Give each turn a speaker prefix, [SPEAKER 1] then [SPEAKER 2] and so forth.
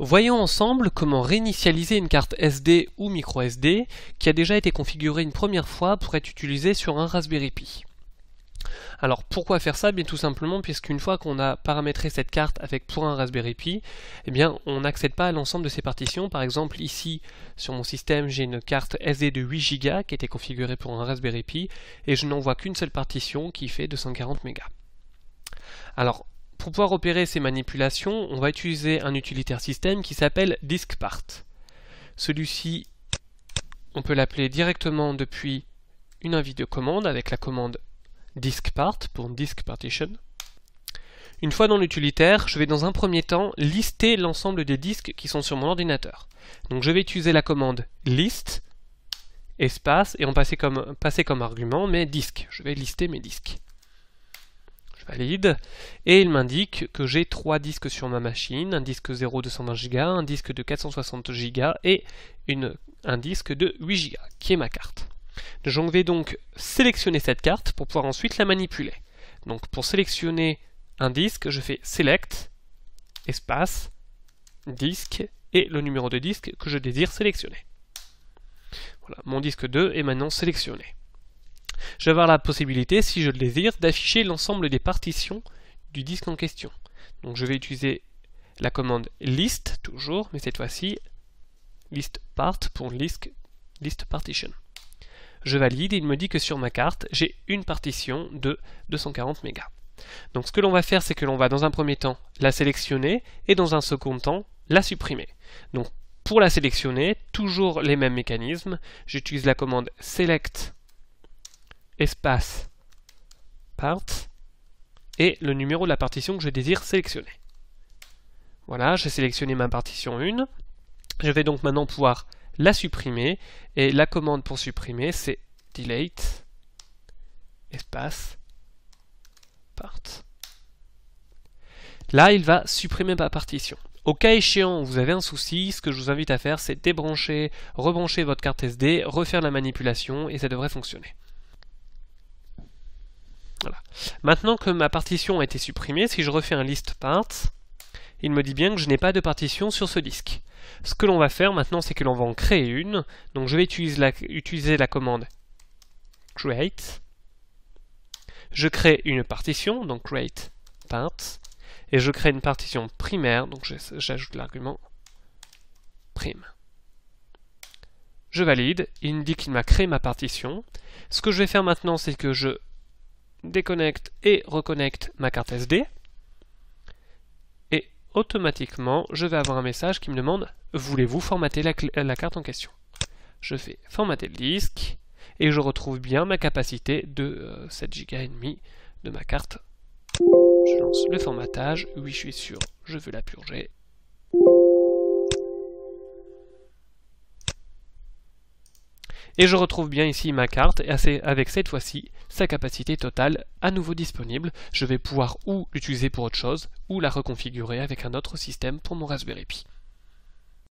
[SPEAKER 1] Voyons ensemble comment réinitialiser une carte SD ou micro SD qui a déjà été configurée une première fois pour être utilisée sur un Raspberry Pi. Alors pourquoi faire ça eh Bien tout simplement puisqu'une fois qu'on a paramétré cette carte avec pour un Raspberry Pi, eh bien on n'accède pas à l'ensemble de ces partitions. Par exemple ici sur mon système j'ai une carte SD de 8 Go qui était configurée pour un Raspberry Pi et je n'en vois qu'une seule partition qui fait 240 mégas. Alors pour pouvoir opérer ces manipulations, on va utiliser un utilitaire système qui s'appelle diskPart. Celui-ci, on peut l'appeler directement depuis une de commande avec la commande diskPart pour disk partition. Une fois dans l'utilitaire, je vais dans un premier temps lister l'ensemble des disques qui sont sur mon ordinateur. Donc je vais utiliser la commande list, espace, et on passer comme, passer comme argument mes disques. Je vais lister mes disques valide, et il m'indique que j'ai trois disques sur ma machine, un disque 0,220 Go, un disque de 460 Go et un disque de 8 Go, qui est ma carte. J'en vais donc sélectionner cette carte pour pouvoir ensuite la manipuler. Donc pour sélectionner un disque, je fais Select, espace, disque, et le numéro de disque que je désire sélectionner. Voilà, mon disque 2 est maintenant sélectionné je vais avoir la possibilité, si je le désire, d'afficher l'ensemble des partitions du disque en question. Donc je vais utiliser la commande list, toujours, mais cette fois-ci, list part pour list, list partition. Je valide et il me dit que sur ma carte, j'ai une partition de 240 mégas. Donc ce que l'on va faire, c'est que l'on va dans un premier temps la sélectionner et dans un second temps la supprimer. Donc pour la sélectionner, toujours les mêmes mécanismes. J'utilise la commande select espace part et le numéro de la partition que je désire sélectionner. Voilà, j'ai sélectionné ma partition 1. Je vais donc maintenant pouvoir la supprimer. Et la commande pour supprimer, c'est delete espace part. Là, il va supprimer ma partition. Au cas échéant où vous avez un souci, ce que je vous invite à faire, c'est débrancher, rebrancher votre carte SD, refaire la manipulation et ça devrait fonctionner. Maintenant que ma partition a été supprimée, si je refais un list part, il me dit bien que je n'ai pas de partition sur ce disque. Ce que l'on va faire maintenant, c'est que l'on va en créer une. Donc je vais utiliser la, commande create. Je crée une partition, donc create part. et je crée une partition primaire, donc j'ajoute l'argument prime. Je valide, il me dit qu'il m'a créé ma partition. Ce que je vais faire maintenant, c'est que je déconnecte et reconnecte ma carte SD. Et automatiquement, je vais avoir un message qui me demande « Voulez-vous formater la, carte en question ?» Je fais « Formater le disque » et je retrouve bien ma capacité de 7 euh, Go demi de ma carte. Je lance le formatage. Oui, je suis sûr, je veux la purger. Et je retrouve bien ici ma carte, et avec cette fois-ci sa capacité totale à nouveau disponible. Je vais pouvoir ou l'utiliser pour autre chose, ou la reconfigurer avec un autre système pour mon Raspberry Pi.